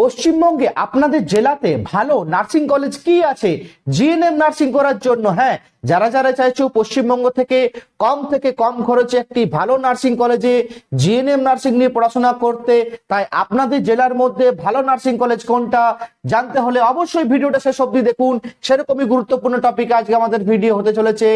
পশ্চিমবঙ্গে আপনাদের জেলাতে ভালো নার্সিং কলেজ কি আছে জিএনএম নার্সিং করার জন্য হ্যাঁ যারা যারা চাইছো পশ্চিমবঙ্গ থেকে কম থেকে কম খরচে একটি ভালো নার্সিং কলেজে জিএনএম নার্সিং নিয়ে পড়াশোনা করতে তাই আপনাদের জেলার মধ্যে ভালো নার্সিং কলেজ কোনটা জানতে হলে অবশ্যই ভিডিওটা শেষ অব্দি দেখুন সেরকমই গুরুত্বপূর্ণ টপিক আজকে আমাদের ভিডিও হতে চলেছে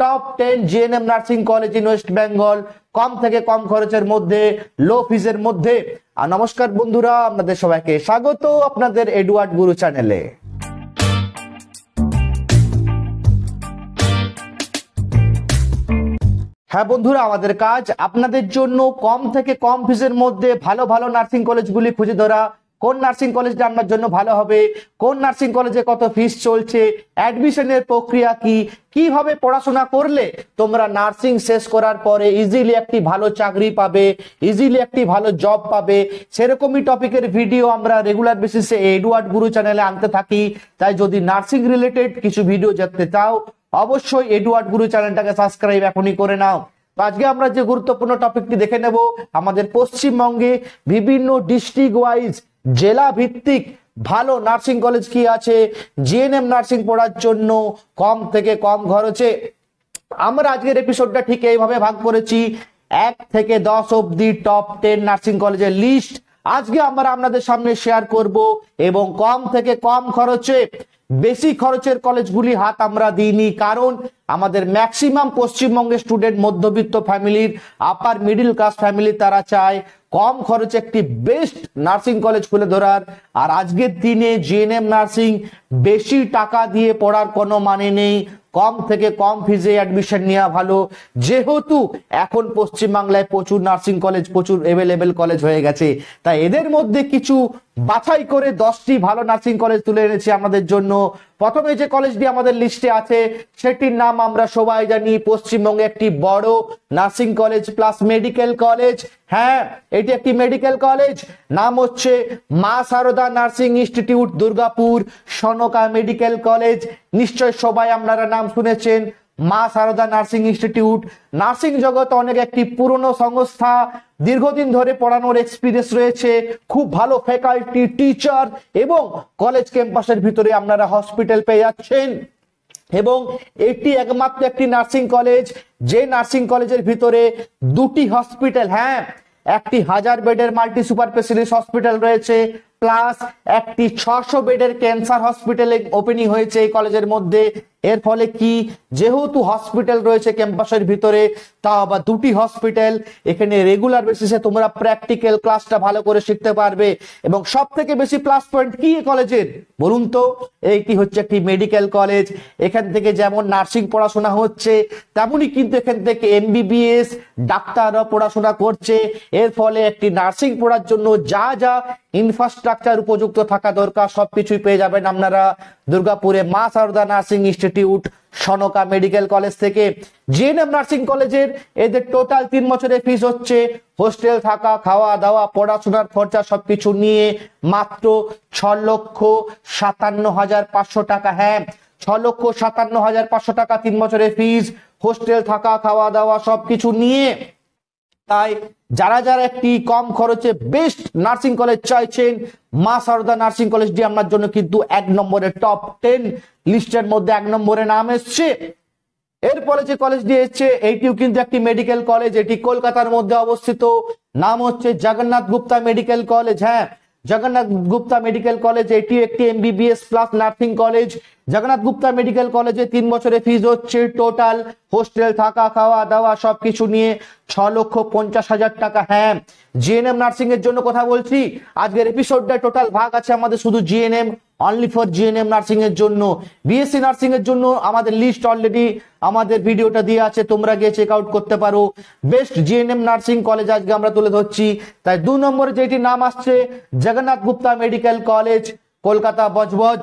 top ten GNM nursing college in West Bengal কম থেকে কম খরচের মধ্যে লো ফিজের মধ্যে আর নমস্কার বন্ধুরা আপনাদের সবাইকে স্বাগত আপনাদের এডওয়ার্ড গুরু চ্যানেলে হ্যাঁ বন্ধুরা আমাদের কাজ আপনাদের জন্য কম থেকে কম ফিজের মধ্যে ভালো ভালো নার্সিং কলেজগুলি খুঁজে ধরা কোন নার্সিং কলেজটা আপনার জন্য ভালো হবে কোন নার্সিং কলেজে কত ফিস চলছে অ্যাডমিশনের প্রক্রিয়া কি কিভাবে পড়াশোনা করলে তোমরা নার্সিং শেষ করার পরে ইজিলি একটি ভালো চাকরি পাবে ইজিলি একটি ভালো জব পাবে সেরকমই টপিকের ভিডিও আমরা রেগুলার বেসিসে এডওয়ার্ড গুরু চ্যানেলে আনতে থাকি তাই যদি নার্সিং রিলেটেড কিছু ভিডিও জানতে চাও অবশ্যই এডওয়ার্ড গুরু চ্যানেলটাকে সাবস্ক্রাইব এখনই করে নাও আজকে আমরা যে গুরুত্বপূর্ণ টপিকটি দেখে নেব আমাদের পশ্চিমবঙ্গে বিভিন্ন ডিস্ট্রিক্ট ওয়াইজ জেলা ভিত্তিক ভালো নার্সিং কলেজ কি আছে জিএনএম নার্সিং পড়ার জন্য কম থেকে কম খরচে আমরা আজকের এপিসোডটা ঠিক এইভাবে ভাগ করেছি এক থেকে দশ অব্দি টপ টেন নার্সিং কলেজের লিস্ট আজকে আমরা আপনাদের সামনে শেয়ার করব এবং কম থেকে কম খরচে বেশি খরচের কলেজগুলি হাত আমরা দিইনি কারণ আমাদের ম্যাক্সিমাম পশ্চিমবঙ্গের স্টুডেন্ট মধ্যবিত্ত ফ্যামিলির আপার মিডিল ক্লাস ফ্যামিলি তারা চায় কম খরচে একটি বেস্ট নার্সিং কলেজ খুলে ধরার আর আজকের দিনে জিএনএম নার্সিং বেশি টাকা দিয়ে পড়ার কোনো মানে নেই কম থেকে কম ফিজে অ্যাডমিশন নেওয়া ভালো যেহেতু এখন পশ্চিমবাংলায় প্রচুর নার্সিং কলেজ প্রচুর অ্যাভেলেবেল কলেজ হয়ে গেছে তাই এদের মধ্যে কিছু বাছাই করে দশটি ভালো নার্সিং কলেজ তুলে এনেছি আমাদের জন্য প্রথমে যে কলেজটি আমাদের লিস্টে আছে সেটির নাম আমরা সবাই জানি পশ্চিমবঙ্গে একটি বড় nursing college plus medical college হ্যাঁ এটি একটি মেডিকেল কলেজ নাম হচ্ছে Maa Sarada nursing institute Durgapur Sanka medical college নিশ্চয় সবাই আপনারা নাম শুনেছেন মা সারদা নার্সিং ইনস্টিটিউট নার্সিং জগতে অনেক একটি পুরনো সংস্থা দীর্ঘদিন ধরে পড়ানোর এক্সপিরিয়েন্স রয়েছে খুব ভালো ফ্যাকাল্টি টিচার এবং কলেজ ক্যাম্পাসের ভিতরে আপনারা হসপিটাল পেয়ে যাচ্ছেন এবং এটি একমাত্র একটি নার্সিং কলেজ যে নার্সিং কলেজের ভিতরে দুটি হসপিটাল হ্যাঁ একটি হাজার বেডের মাল্টি সুপার স্পেশালিস্ট হসপিটাল রয়েছে প্লাস একটি ছশো বেডের ক্যান্সার হসপিটালে ওপেনিং হয়েছে এই কলেজের মধ্যে এর ফলে কি যেহেতু হসপিটাল রয়েছে ক্যাম্পাসের ভিতরে তা আবার দুটি হসপিটাল এখানে রেগুলার বেসিসে তোমরা প্র্যাকটিক্যাল ক্লাসটা ভালো করে শিখতে পারবে এবং সব থেকে বেশি প্লাস পয়েন্ট কি কলেজের বলুন তো এইটি হচ্ছে একটি মেডিকেল কলেজ এখান থেকে যেমন নার্সিং পড়াশোনা হচ্ছে তেমনই কিন্তু এখান থেকে এমবিবিএস ডাক্তাররা পড়াশোনা করছে এর ফলে একটি নার্সিং পড়ার জন্য যা যা ইনফ্রাস্ট্রাকচার উপযুক্ত থাকা দরকার সবকিছুই পেয়ে যাবেন আপনারা দুর্গাপুরে Maa Sarada nursing institute Sanka medical college থেকে জিএনএম নার্সিং কলেজের এদের টোটাল তিন বছরের ফিস হচ্ছে হোস্টেল থাকা খাওয়া দাওয়া পড়াশোনার খরচা সবকিছু নিয়ে মাত্র ছ লক্ষ সাতান্ন হাজার পাঁচশো টাকা হ্যাঁ ছ লক্ষ সাতান্ন হাজার পাঁচশো টাকা তিন বছরের ফিস হোস্টেল থাকা খাওয়া দাওয়া সবকিছু নিয়ে তাই যারা যারা একটি কম খরচে বেস্ট নার্সিং কলেজ চাইছেন মা সারদা নার্সিং কলেজটি আপনার জন্য কিন্তু এক নম্বরে টপ টেন লিস্টের মধ্যে এক নম্বরে নাম এসছে এরপরে যে কলেজটি এসছে এইটিও কিন্তু একটি মেডিকেল কলেজ এটি কলকাতার মধ্যে অবস্থিত নাম হচ্ছে জগন্নাথ গুপ্তা মেডিকেল কলেজ হ্যাঁ জগন্নাথ গুপ্তা মেডিকেল কলেজ এটি একটি MBBS plus nursing college Jagannath Gupta medical কলেজে তিন বছরে ফিজ হচ্ছে টোটাল হোস্টেল থাকা খাওয়া দাওয়া সবকিছু নিয়ে ছ লক্ষ পঞ্চাশ হাজার টাকা হ্যাঁ জিএনএম নার্সিং এর জন্য কথা বলছি আজকের এপিসোডটা টোটাল ভাগ আছে আমাদের শুধু GNM only for GNM nursing এর জন্য বিএসসি নার্সিং এর জন্য আমাদের লিস্ট অলরেডি আমাদের ভিডিওটা দিয়ে আছে তোমরা গিয়ে চেক আউট করতে পারো বেস্ট জিএনএম নার্সিং কলেজ আজকে আমরা তুলে ধরছি তাই দু নম্বরে যেটি নাম আসছে জগন্নাথ গুপ্তা মেডিকেল কলেজ কলকাতা বজবজ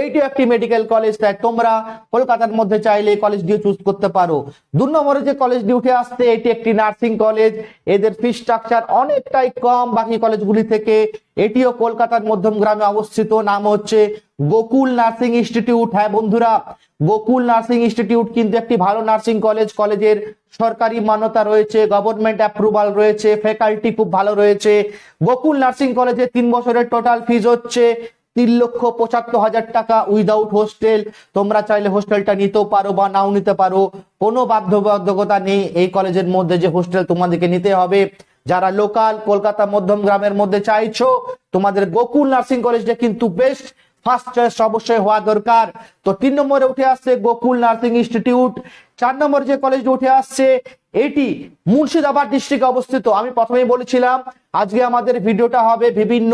এইটি একটি মেডিকেল কলেজ তাই তোমরা কলকাতার মধ্যে চাইলে কলেজ দিয়ে চুজ করতে পারো দু নম্বরে যে কলেজ উঠে আসছে এটি একটি নার্সিং কলেজ এদের ফি স্ট্রাকচার অনেকটাই কম বাকি কলেজগুলি থেকে এটিও কলকাতার মধ্যম গ্রামে অবস্থিত নাম হচ্ছে গোকুল নার্সিং ইনস্টিটিউট হ্যাঁ বন্ধুরা গোকুল নার্সিং ইনস্টিটিউট কিন্তু একটি ভালো নার্সিং কলেজ কলেজের সরকারি মান্যতা রয়েছে গভর্নমেন্ট অ্যাপ্রুভাল রয়েছে ফ্যাকাল্টি খুব ভালো রয়েছে গোকুল নার্সিং কলেজে তিন বছরের টোটাল ফিজ হচ্ছে তিন লক্ষ পঁচাত্তর হাজার টাকা উইদাউট হোস্টেল তোমরা চাইলে হোস্টেলটা নিতেও পারো বা নাও নিতে পারো কোনো বাধ্যবাধকতা নেই এই কলেজের মধ্যে যে হোস্টেল তোমাদেরকে নিতে হবে যারা লোকাল কলকাতা মধ্যম গ্রামের মধ্যে চাইছো তোমাদের গোকুল নার্সিং কলেজটা কিন্তু বেস্ট ফার্স্ট চয়েস অবশ্যই হওয়া দরকার তো তিন নম্বরে উঠে আসছে গোকুল নার্সিং ইনস্টিটিউট চার নম্বরে যে কলেজটি উঠে আসছে এটি মুর্শিদাবাদ ডিস্ট্রিক্টে অবস্থিত আমি প্রথমেই বলেছিলাম আজকে আমাদের ভিডিওটা হবে বিভিন্ন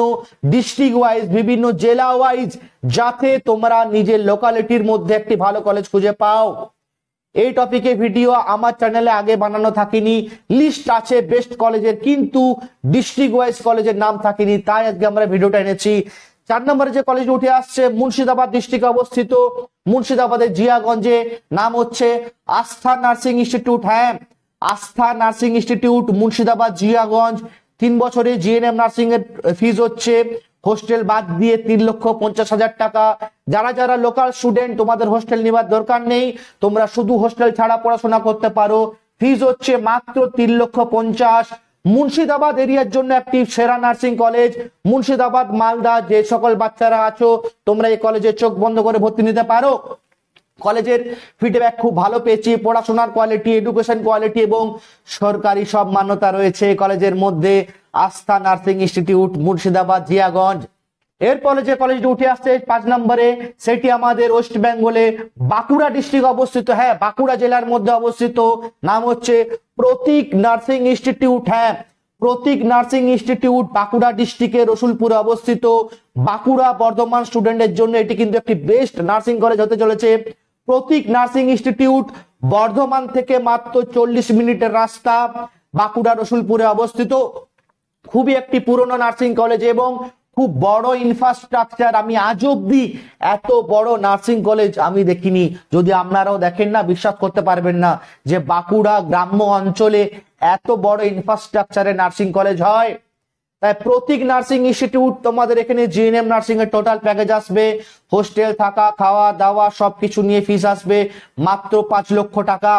ডিস্ট্রিক্ট ওয়াইজ বিভিন্ন জেলা ওয়াইজ যাতে তোমরা নিজের লোকালিটির মধ্যে একটি ভালো কলেজ খুঁজে পাও এই টপিকে ভিডিও আমার চ্যানেলে আগে বানানো থাকেনি লিস্ট আছে বেস্ট কলেজের কিন্তু ডিস্ট্রিক্ট ওয়াইজ কলেজের নাম থাকেনি তাই আজকে আমরা ভিডিওটা এনেছি চার নম্বরে যে কলেজ উঠে আসছে মুর্শিদাবাদ ডিস্ট্রিক্টে অবস্থিত মুর্শিদাবাদের জিয়াগঞ্জে নাম হচ্ছে আস্থা নার্সিং ইনস্টিটিউট হ্যাঁ আস্থা নার্সিং ইনস্টিটিউট মুর্শিদাবাদ জিয়াগঞ্জ তিন বছরে জিএনএম নার্সিং এর ফিজ হচ্ছে হোস্টেল বাদ দিয়ে তিন লক্ষ পঞ্চাশ হাজার টাকা যারা যারা লোকাল স্টুডেন্ট তোমাদের হোস্টেল নেবার দরকার নেই তোমরা শুধু হোস্টেল ছাড়া পড়াশোনা করতে পারো ফিজ হচ্ছে মাত্র তিন লক্ষ পঞ্চাশ মুর্শিদাবাদ এরিয়ার জন্য একটি সেরা নার্সিং কলেজ মুর্শিদাবাদ মালদা যে সকল বাচ্চারা আছো তোমরা এই কলেজে চোখ বন্ধ করে ভর্তি নিতে পারো কলেজের ফিডব্যাক খুব ভালো পেয়েছি পড়াশোনার কোয়ালিটি এডুকেশন কোয়ালিটি এবং সরকারি সব মান্যতা রয়েছে কলেজের মধ্যে আস্থা নার্সিং ইনস্টিটিউট মুর্শিদাবাদ জিয়াগঞ্জ এরপরে যে কলেজটি উঠে আসছে পাঁচ নম্বরে সেটি আমাদের ওয়েস্ট বেঙ্গলে বাঁকুড়া ডিস্ট্রিক্ট অবস্থিত হ্যাঁ বাঁকুড়া জেলার মধ্যে অবস্থিত নাম হচ্ছে প্রতীক নার্সিং ইনস্টিটিউট হ্যাঁ প্রতীক নার্সিং ইনস্টিটিউট বাঁকুড়া ডিস্ট্রিক্টের রসুলপুরে অবস্থিত বাঁকুড়া বর্ধমান স্টুডেন্টের জন্য এটি কিন্তু একটি বেস্ট নার্সিং কলেজ হতে চলেছে প্রতীক নার্সিং ইনস্টিটিউট বর্ধমান থেকে মাত্র চল্লিশ মিনিটের রাস্তা বাঁকুড়া রসুলপুরে অবস্থিত খুবই একটি পুরনো নার্সিং কলেজ এবং খুব বড় ইনফ্রাস্ট্রাকচার আমি আজ অব্দি এত বড় নার্সিং কলেজ আমি দেখিনি যদি আপনারাও দেখেন না বিশ্বাস করতে পারবেন না যে বাঁকুড়া গ্রাম্য অঞ্চলে এত বড় ইনফ্রাস্ট্রাকচারে নার্সিং কলেজ হয় তাই প্রতীক নার্সিং ইনস্টিটিউট তোমাদের এখানে জিএনএম নার্সিং এর টোটাল প্যাকেজ আসবে হোস্টেল থাকা খাওয়া দাওয়া সবকিছু নিয়ে ফিস আসবে মাত্র পাঁচ লক্ষ টাকা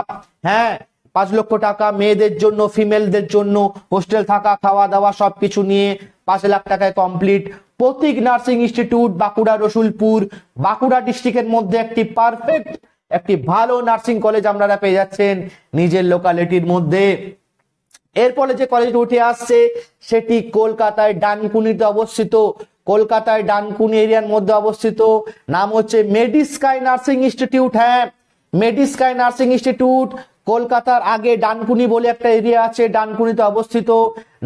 হ্যাঁ পাঁচ লক্ষ টাকা মেয়েদের জন্য ফিমেলদের জন্য হোস্টেল থাকা খাওয়া দাওয়া সবকিছু নিয়ে পাঁচ লাখ টাকায় complete Pratik nursing institute Bankura Rasulpur Bankura ডিস্ট্রিক্টের মধ্যে একটি পারফেক্ট একটি ভালো নার্সিং কলেজ আপনারা পেয়ে যাচ্ছেন নিজের লোকালিটির মধ্যে এরপরে যে কলেজ উঠে আসছে সেটি কলকাতায় ডানকুনিতে অবস্থিত কলকাতায় ডানকুনি এরিয়ার মধ্যে অবস্থিত নাম হচ্ছে মেডিস্কাই নার্সিং ইনস্টিটিউট হ্যাঁ মেডিস্কাই নার্সিং ইনস্টিটিউট কলকাতার আগে ডানকুনি বলে একটা এরিয়া আছে ডানকুনিতে অবস্থিত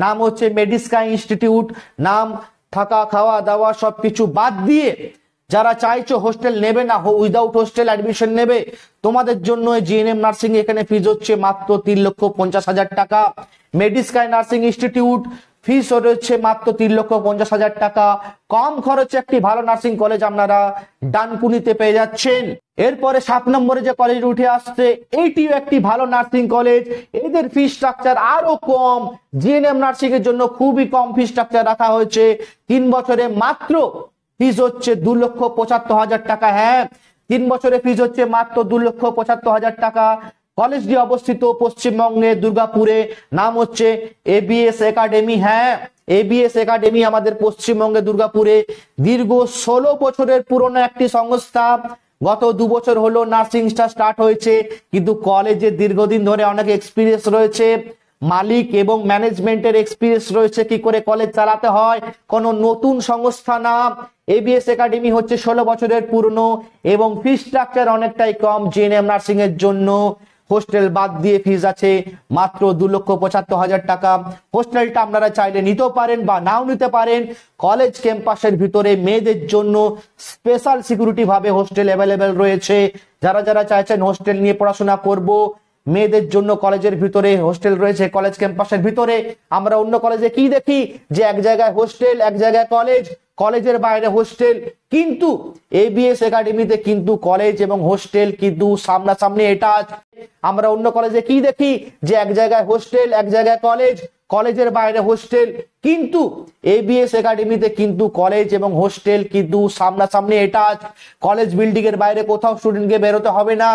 নাম হচ্ছে মেডিস্কা ইনস্টিটিউট নাম থাকা খাওয়া দাওয়া সবকিছু বাদ দিয়ে যারা চাইছো হোস্টেল নেবে না উইদাউট হোস্টেল অ্যাডমিশন নেবে তোমাদের জন্য জিএনএম নার্সিং এখানে ফিজ হচ্ছে মাত্র তিন লক্ষ পঞ্চাশ হাজার টাকা মেডিস্কাই নার্সিং ইনস্টিটিউট ফিস রয়েছে মাত্র তিন লক্ষ পঞ্চাশ হাজার টাকা কম খরচে একটি ভালো নার্সিং কলেজ আপনারা ডানকুনিতে পেয়ে যাচ্ছেন এরপরে সাত নম্বরে যে কলেজ উঠে আসছে এইটিও একটি ভালো নার্সিং কলেজ এদের ফি স্ট্রাকচার আরো কম জিএনএম নার্সিং এর জন্য খুবই কম ফি স্ট্রাকচার রাখা হয়েছে তিন বছরে মাত্র ফিস হচ্ছে দু লক্ষ পঁচাত্তর হাজার টাকা হ্যাঁ তিন বছরে ফিজ হচ্ছে মাত্র দু লক্ষ পঁচাত্তর হাজার টাকা কলেজটি অবস্থিত পশ্চিমবঙ্গে দুর্গাপুরে নাম হচ্ছে এবিএস একাডেমি হ্যাঁ এবিএস একাডেমি আমাদের পশ্চিমবঙ্গে দুর্গাপুরে দীর্ঘ ষোলো বছরের পুরনো একটি সংস্থা গত দু বছর হলো নার্সিংটা স্টার্ট হয়েছে কিন্তু কলেজে দীর্ঘদিন ধরে অনেক এক্সপিরিয়েন্স রয়েছে মালিক এবং ম্যানেজমেন্টের এক্সপিরিয়েন্স রয়েছে কি করে কলেজ চালাতে হয় কোনো নতুন সংস্থা না এবিএস একাডেমি হচ্ছে ষোলো বছরের পুরনো এবং ফি স্ট্রাকচার অনেকটাই কম জেএনএম নার্সিং এর জন্য হোস্টেল বাদ দিয়ে ফিজ আছে মাত্র দু লক্ষ পঁচাত্তর হাজার টাকা হোস্টেলটা আপনারা চাইলে নিতেও পারেন বা নাও নিতে পারেন কলেজ ক্যাম্পাসের ভিতরে মেয়েদের জন্য স্পেশাল সিকিউরিটি ভাবে হোস্টেল অ্যাভেলেবেল রয়েছে যারা যারা চাইছেন হোস্টেল নিয়ে পড়াশোনা করব মেয়েদের জন্য কলেজের ভিতরে হোস্টেল রয়েছে কলেজ ক্যাম্পাসের ভিতরে আমরা অন্য কলেজে কি দেখি যে এক জায়গায় হোস্টেল এক জায়গায় কলেজ কলেজের বাইরে হোস্টেল কিন্তু এবিএস একাডেমিতে কিন্তু কলেজ এবং হোস্টেল কিন্তু সামনাসামনি এটা আমরা অন্য কলেজে কি দেখি যে এক জায়গায় হোস্টেল এক জায়গায় কলেজ কলেজের বাইরে হোস্টেল কিন্তু এবিএস একাডেমিতে কিন্তু কলেজ এবং হোস্টেল কিন্তু সামনাসামনি এটা কলেজ বিল্ডিং এর বাইরে কোথাও স্টুডেন্টকে বেরোতে হবে না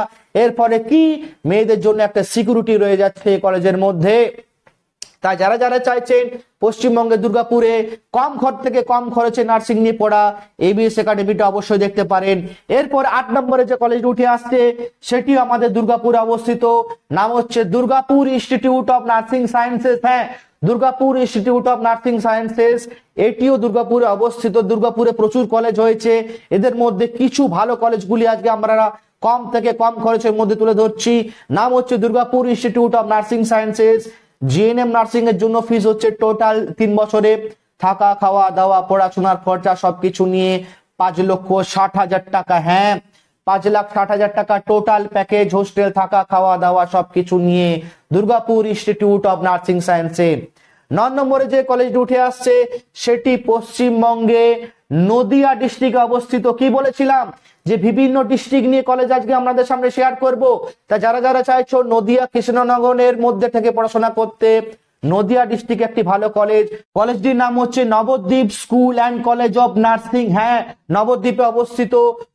এরপরে কি মেয়েদের জন্য একটা সিকিউরিটি রয়ে যাচ্ছে কলেজের মধ্যে তাই যারা যারা চাইছেন পশ্চিমবঙ্গে দুর্গাপুরে কম খর থেকে কম খরচে নার্সিং নিয়ে পড়া এবিএস একাডেমিটা অবশ্যই দেখতে পারেন এরপর আট নম্বরে যে কলেজ উঠে আসছে সেটিও আমাদের দুর্গাপুরে অবস্থিত নাম হচ্ছে Durgapur institute of nursing sciences হ্যাঁ Durgapur institute of nursing sciences এটিও দুর্গাপুরে অবস্থিত দুর্গাপুরে প্রচুর কলেজ হয়েছে এদের মধ্যে কিছু ভালো কলেজগুলি আজকে আমরা কম থেকে কম খরচের মধ্যে তুলে ধরছি নাম হচ্ছে Durgapur institute of nursing sciences GNM nursing এর জন্য ফিস হচ্ছে টোটাল তিন বছরে থাকা খাওয়া দাওয়া পড়াশোনার খরচা সবকিছু নিয়ে পাঁচ লক্ষ ষাট হাজার টাকা হ্যাঁ পাঁচ লাখ ষাট হাজার টাকা টোটাল প্যাকেজ হোস্টেল থাকা খাওয়া দাওয়া সবকিছু নিয়ে দুর্গাপুর ইনস্টিটিউট অব নার্সিং সায়েন্সে নয় নম্বরে যে কলেজটি উঠে আসছে সেটি পশ্চিমবঙ্গে নদিয়া ডিস্ট্রিক্টে অবস্থিত কি বলেছিলাম যে বিভিন্ন ডিস্ট্রিক্ট নিয়ে কলেজ আজকে আমাদের সামনে শেয়ার করব তা যারা যারা চাইছো নদিয়া কৃষ্ণনগরের মধ্যে থেকে পড়াশোনা করতে নদিয়া ডিস্ট্রিক্ট একটি ভালো কলেজ কলেজটির নাম হচ্ছে Nabadwip school and college of nursing হ্যাঁ নবদ্বীপে অবস্থিত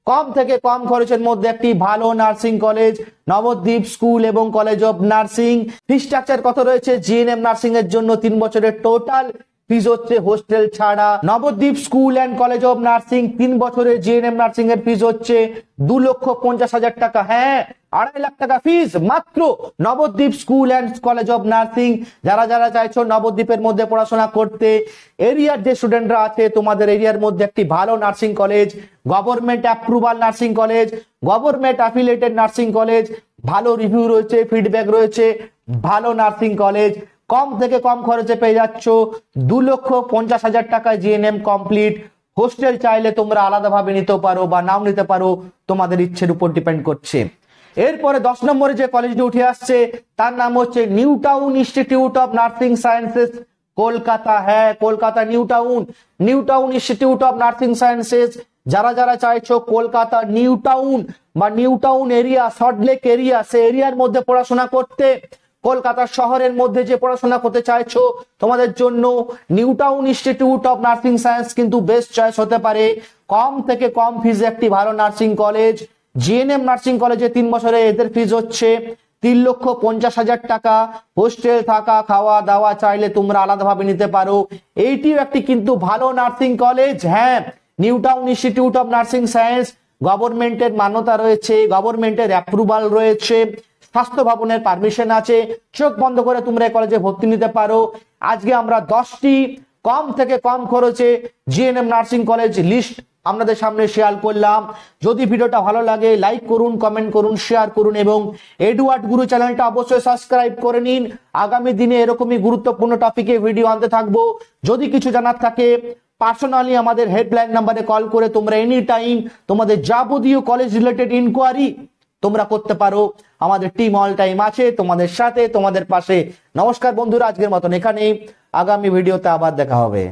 কম থেকে কম খরচের মধ্যে একটি ভালো নার্সিং কলেজ নবদ্বীপ স্কুল এবং college of nursing fee structure কত রয়েছে জিএনএম নার্সিং এর জন্য তিন বছরের টোটাল ফিজ হচ্ছে হোস্টেল ছাড়া Nabadwip school and college of nursing তিন বছরের জিএনএম নার্সিং এর ফিজ হচ্ছে দু লক্ষ পঞ্চাশ হাজার টাকা হ্যাঁ আড়াই লাখ টাকা ফিজ মাত্র Nabadwip school and college of nursing যারা যারা চাইছো নবদ্বীপের মধ্যে পড়াশোনা করতে এরিয়ার যে স্টুডেন্টরা আছে তোমাদের এরিয়ার মধ্যে একটি ভালো nursing college government approval nursing college government affiliated nursing college ভালো রিভিউ রয়েছে ফিডব্যাক রয়েছে ভালো নার্সিং কলেজ কম থেকে কম খরচে পেয়ে যাচ্ছ দু লক্ষ পঞ্চাশ হাজার টাকায় জিএনএম কমপ্লিট হোস্টেল চাইলে তোমরা আলাদাভাবে নিতে পারো বা নাও নিতে পারো তোমাদের ইচ্ছের উপর ডিপেন্ড করছে এরপরে দশ নম্বরে যে কলেজটি উঠে আসছে তার নাম হচ্ছে New Town institute of nursing sciences Kolkata হ্যাঁ Kolkata New Town New Town institute of nursing sciences যারা যারা চাইছো কলকাতা নিউ টাউন বা New Town area Salt Lake area সে এরিয়ার মধ্যে পড়াশোনা করতে কলকাতা শহরের মধ্যে যে পড়াশোনা করতে চাইছো তোমাদের জন্য New Town institute of nursing science কিন্তু বেস্ট চয়েস হতে পারে কম থেকে কম ফিজ একটি ভালো নার্সিং কলেজ জিএনএম নার্সিং কলেজে তিন বছরে এদের ফিজ হচ্ছে তিন লক্ষ পঞ্চাশ হাজার টাকা হোস্টেল থাকা খাওয়া দাওয়া চাইলে তোমরা আলাদাভাবে নিতে পারো এইটিও একটি কিন্তু ভালো নার্সিং কলেজ হ্যাঁ New Town institute of nursing science গভর্নমেন্টের মান্যতা রয়েছে গভর্নমেন্টের অ্যাপ্রুভাল রয়েছে স্বাস্থ্য ভবনের পারমিশন আছে চোখ বন্ধ করে তোমরা কলেজে ভর্তি নিতে পারো আজকে আমরা দশটি কম থেকে কম খরচে জিএনএম নার্সিং কলেজ লিস্ট আপনাদের সামনে শেয়ার করলাম যদি ভিডিওটা ভালো লাগে লাইক করুন কমেন্ট করুন শেয়ার করুন এবং এডুয়ার্ড গুরু চ্যানেলটা অবশ্যই সাবস্ক্রাইব করে নিন আগামী দিনে এরকমই গুরুত্বপূর্ণ টপিকে ভিডিও আনতে থাকবো যদি কিছু জানার থাকে পার্সোনালি আমাদের হেল্পলাইন নাম্বারে কল করে তোমরা এনি টাইম তোমাদের যাবতীয় কলেজ রিলেটেড ইনকোয়ারি তোমরা করতে পারো আমাদের টিম অল টাইম আছে তোমাদের সাথে তোমাদের পাশে নমস্কার বন্ধুরা আজকের মতন এখানেই আগামী ভিডিওতে আবার দেখা হবে